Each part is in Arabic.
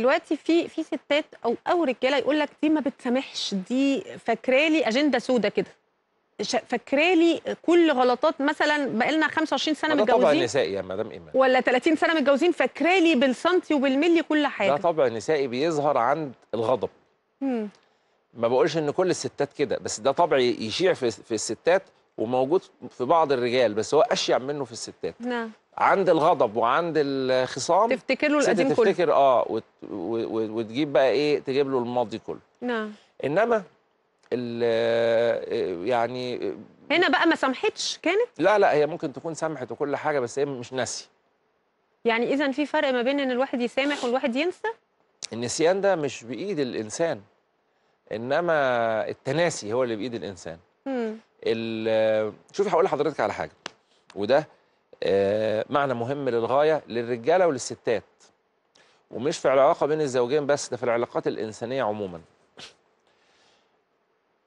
دلوقتي في في ستات او او رجاله يقول لك دي ما بتسامحش دي فاكرالي اجنده سودا كده فاكرالي كل غلطات مثلا بقى لنا 25 سنه متجوزين ده طبع نسائي يا مدام ايمان ولا 30 سنه متجوزين فاكرالي بالسنتي وبالملي كل حاجه ده طبع نسائي بيظهر عند الغضب مم. ما بقولش ان كل الستات كده بس ده طبع يشيع في, في الستات وموجود في بعض الرجال بس هو اشيع منه في الستات نعم عند الغضب وعند الخصام تفتكر له القديم كله تفتكر اه وتجيب بقى ايه تجيب له الماضي كله نعم انما آه، يعني هنا بقى ما سامحتش كانت لا لا هي ممكن تكون سامحت وكل حاجه بس هي مش ناسي يعني اذا في فرق ما بين ان الواحد يسامح والواحد ينسى النسيان ده مش بايد الانسان انما التناسي هو اللي بايد الانسان امم شوفي هقول لحضرتك على حاجه وده آه، معنى مهم للغايه للرجاله وللستات ومش في العلاقه بين الزوجين بس ده في العلاقات الانسانيه عموما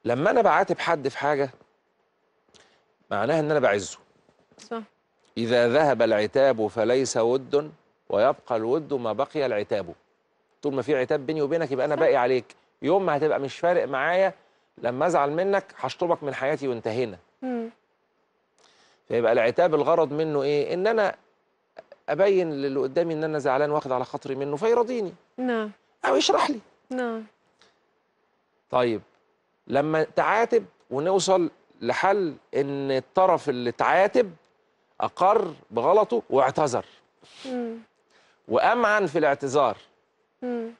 لما انا بعاتب حد في حاجه معناها ان انا بعزه صح اذا ذهب العتاب فليس ود ويبقى الود ما بقي العتاب طول ما في عتاب بيني وبينك يبقى انا باقي عليك يوم ما هتبقى مش فارق معايا لما ازعل منك هشطبك من حياتي وانتهينا فيبقى العتاب الغرض منه ايه ان انا ابين للي قدامي ان انا زعلان واخد على خاطري منه فيراضيني. نعم او يشرح لي نعم طيب لما تعاتب ونوصل لحل ان الطرف اللي تعاتب اقر بغلطه واعتذر امم. وامعن في الاعتذار امم.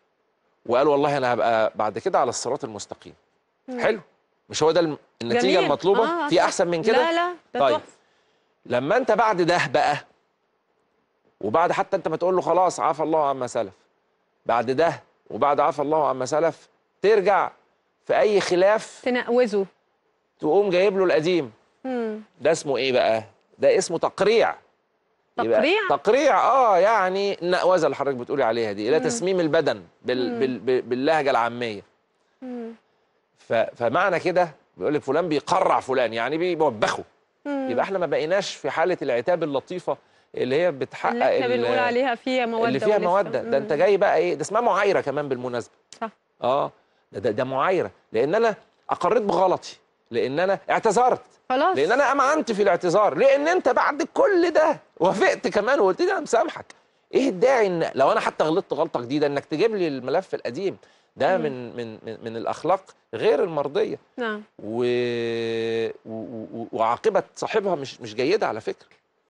وقال والله انا هبقى بعد كده على الصراط المستقيم مم. حلو مش هو ده النتيجه جميل. المطلوبه آه في احسن من كده لا لا ده طيب لما انت بعد ده بقى وبعد حتى انت ما تقول له خلاص عفى الله عما سلف بعد ده وبعد عفى الله عما سلف ترجع في اي خلاف تنقوزه تقوم جايب له القديم ده اسمه ايه بقى ده اسمه تقريع تقريع تقريع اه يعني النقوزه اللي حضرتك بتقولي عليها دي الى تسميم البدن بال... بال بال... باللهجه العاميه ف... فمعنى كده بيقول لك فلان بيقرع فلان يعني بيوبخه مم. يبقى احنا ما بقيناش في حاله العتاب اللطيفه اللي هي بتحقق اللي احنا بنقول عليها فيها موده اللي فيها موده ده انت جاي بقى ايه ده اسمها معايره كمان بالمناسبه صح اه ده ده, ده معايره لان انا اقريت بغلطي لان انا اعتذرت خلاص لان انا امعنت في الاعتذار لان انت بعد كل ده وافقت كمان وقلت لي انا مسامحك ايه الداعي ان لو انا حتى غلطت غلطه جديده انك تجيب لي الملف القديم ده مم. من من من الاخلاق غير المرضيه نعم و... و... وعاقبه صاحبها مش مش جيده على فكره